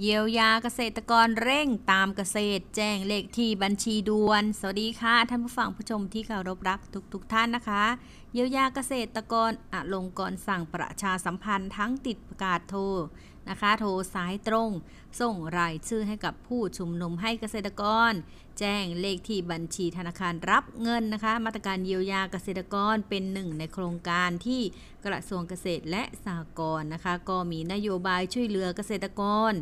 เยียวยาเกษตรกรเร่งตามเกษตรแจ้งเลขที่บัญชีด่วน สวัสดีค่ะท่านผู้ฟังผู้ชมที่เคารพรักทุกๆทท่านนะคะ เยียวยาเกษตรกร อลงกรสั่งประชาสัมพันธ์ทั้งติดประกาศโทรนะคะโทรสายตรงส่งรายชื่อให้กับผู้ชุมนุมให้เกษตรกร แจ้งเลขที่บัญชีธนาคารรับเงินนะคะ มาตรการเยียวยาเกษตรกรเป็นหนึ่งในโครงการที่กระทรวงเกษตรและสหกรณ์นะคะก็มีนโยบายช่วยเหลือเกษตรกร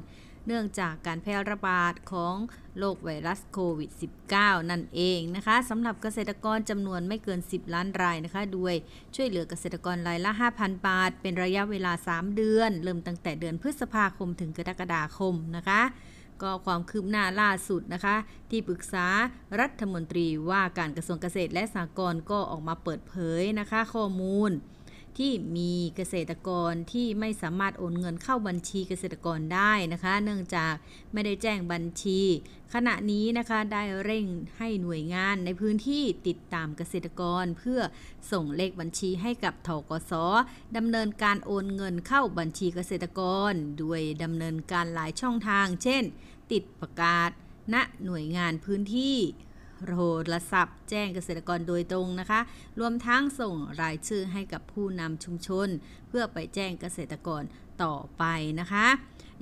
เนื่องจากการแพร่ระบาดของโรคไวรัสโควิด -19 นั่นเองนะคะสำหรับเกษตรกรจำนวนไม่เกิน 10 ล้านรายนะคะ ด้วยช่วยเหลือเกษตรกรรายละ 5,000 บาท เป็นระยะเวลา 3 เดือน เริ่มตั้งแต่เดือนพฤษภาคมถึงกรกฎาคมนะคะ ก็ความคืบหน้าล่าสุดนะคะ ที่ปรึกษารัฐมนตรีว่าการกระทรวงเกษตรและสหกรณ์ก็ออกมาเปิดเผยนะคะ ข้อมูลที่มีเกษตรกรที่ไม่สามารถโอนเงินเข้าบัญชีเกษตรกรได้นะคะ เนื่องจากไม่ได้แจ้งบัญชี ขณะนี้นะคะได้เร่งให้หน่วยงานในพื้นที่ติดตามเกษตรกรเพื่อส่งเลขบัญชีให้กับทกศดำเนินการโอนเงินเข้าบัญชีเกษตรกรด้วยดำเนินการหลายช่องทาง เช่น ติดประกาศณหน่วยงานพื้นที่โทรศัพท์แจ้งเกษตรกรโดยตรงนะคะ รวมทั้งส่งรายชื่อให้กับผู้นำชุมชน เพื่อไปแจ้งเกษตรกรต่อไปนะคะ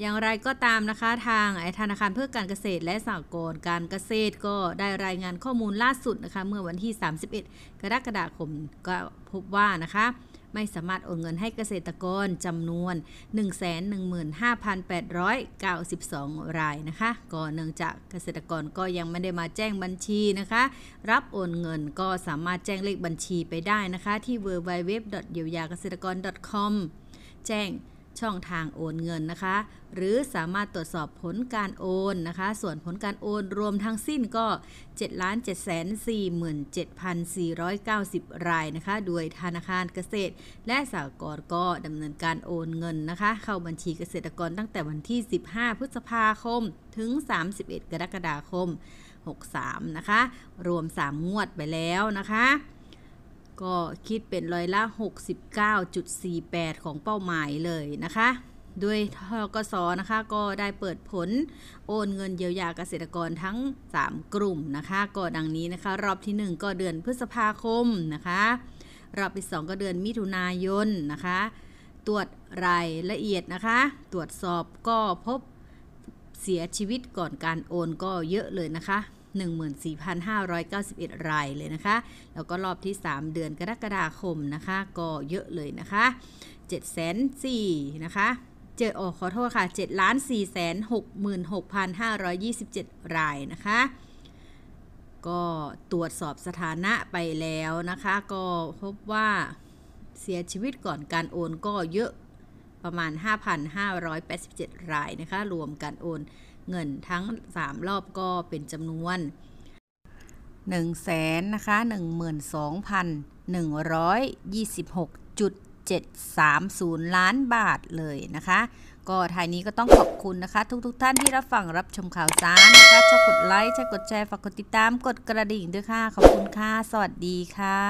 อย่างไรก็ตามนะคะทางธนาคารเพื่อการเกษตรและสหกรณ์ การเกษตรก็ได้รายงานข้อมูลล่าสุดนะคะ เมื่อวันที่ 31 กรกฎาคมก็พบว่านะคะไม่สามารถโอนเงินให้เกษตรกรจำนวน115,892 รายนะคะ ก็เนื่องจากเกษตรกรก็ยังไม่ได้มาแจ้งบัญชีนะคะ รับโอนเงินก็สามารถแจ้งเลขบัญชีไปได้นะคะ ที่ www. เยียวยาเกษตรกร .com แจ้งช่องทางโอนเงินนะคะ หรือสามารถตรวจสอบผลการโอนนะคะ ส่วนผลการโอนรวมทั้งสิ้นก็7ล้าน7 4 7 4 9 0 รายนะคะ โดยธนาคารเกษตรและสหกรณ์ก็ดำเนินการโอนเงินนะคะ เข้าบัญชีเกษตรกรตั้งแต่วันที่ 15 พฤษภาคมถึง 31 กรกฎาคม 63 นะคะ รวม3งวดไปแล้วนะคะก็คิดเป็นร้อยละ 69.48 ของเป้าหมายเลยนะคะด้วยทกสนะคะก็ได้เปิดผลโอนเงินเยียวยาเกษตรกรทั้ง 3 กลุ่มนะคะ ก็ดังนี้นะคะ รอบที่ 1 ก็เดือนพฤษภาคมนะคะ รอบที่2ก็เดือนมิถุนายนนะคะ ตรวจรายละเอียดนะคะ ตรวจสอบก็พบเสียชีวิตก่อนการโอนก็เยอะเลยนะคะ14,591รายเลยนะคะ แล้วก็รอบที่ 3 เดือนกรกฎาคมนะคะ ก็เยอะเลยนะคะ7 0สนะคะ เจอโอขอโทษค่ะ7ล้าน4แสน66,527 รายนะคะ ก็ตรวจสอบสถานะไปแล้วนะคะ ก็พบว่าเสียชีวิตก่อนการโอนก็เยอะประมาณ 5,587 รายนะคะ รวมการโอนเงินทั้ง 3 รอบก็เป็นจำนวน1 0 0 0 0แสนนะคะ12,126.730 ล้านบาทเลยนะคะ ก็ทายนี้ก็ต้องขอบคุณนะคะ ทุกๆทท่านที่รับฟังรับชมข่าวสารนะคะชอบกดไลค์ชช่กดแชร์ฝากกดติดตาม กดกระดิ่งด้วยค่ะ ขอบคุณค่ะ สวัสดีค่ะ